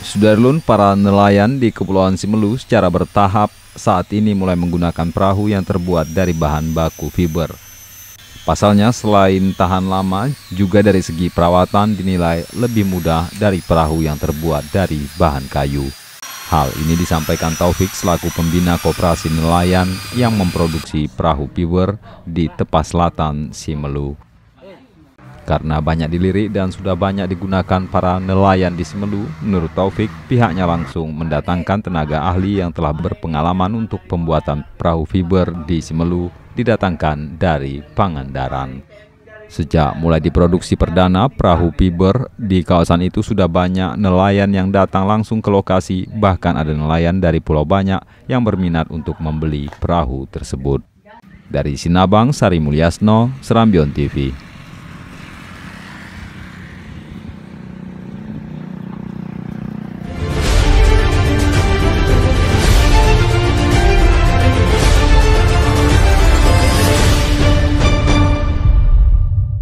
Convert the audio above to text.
Sudarlun, para nelayan di Kepulauan Simelu secara bertahap saat ini mulai menggunakan perahu yang terbuat dari bahan baku fiber. Pasalnya, selain tahan lama, juga dari segi perawatan dinilai lebih mudah dari perahu yang terbuat dari bahan kayu. Hal ini disampaikan Taufik selaku pembina koperasi nelayan yang memproduksi perahu fiber di Tepas Selatan, Simelu. Karena banyak dilirik dan sudah banyak digunakan para nelayan di Semelu, menurut Taufik, pihaknya langsung mendatangkan tenaga ahli yang telah berpengalaman untuk pembuatan perahu fiber di Semelu. didatangkan dari Pangandaran. Sejak mulai diproduksi perdana perahu fiber di kawasan itu sudah banyak nelayan yang datang langsung ke lokasi, bahkan ada nelayan dari pulau banyak yang berminat untuk membeli perahu tersebut. Dari Sinabang, Sari Mulyasno, Serambion TV.